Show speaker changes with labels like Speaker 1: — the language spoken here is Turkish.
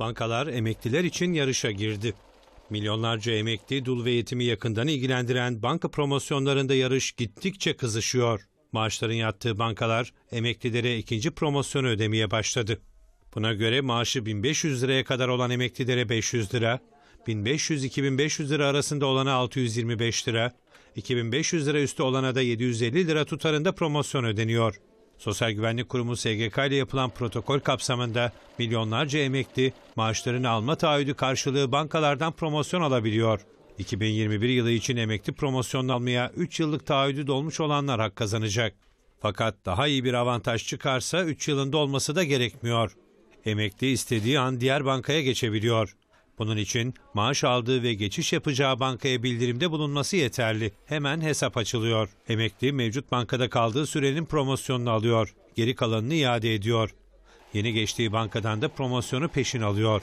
Speaker 1: Bankalar emekliler için yarışa girdi. Milyonlarca emekli dul ve yetimi yakından ilgilendiren banka promosyonlarında yarış gittikçe kızışıyor. Maaşların yattığı bankalar emeklilere ikinci promosyonu ödemeye başladı. Buna göre maaşı 1500 liraya kadar olan emeklilere 500 lira, 1500-2500 lira arasında olana 625 lira, 2500 lira üstü olana da 750 lira tutarında promosyon ödeniyor. Sosyal Güvenlik Kurumu SGK ile yapılan protokol kapsamında milyonlarca emekli maaşlarını alma taahhüdü karşılığı bankalardan promosyon alabiliyor. 2021 yılı için emekli promosyon almaya 3 yıllık taahhüdü dolmuş olanlar hak kazanacak. Fakat daha iyi bir avantaj çıkarsa 3 yılında olması da gerekmiyor. Emekli istediği an diğer bankaya geçebiliyor. Bunun için maaş aldığı ve geçiş yapacağı bankaya bildirimde bulunması yeterli. Hemen hesap açılıyor. Emekli mevcut bankada kaldığı sürenin promosyonunu alıyor. Geri kalanını iade ediyor. Yeni geçtiği bankadan da promosyonu peşin alıyor.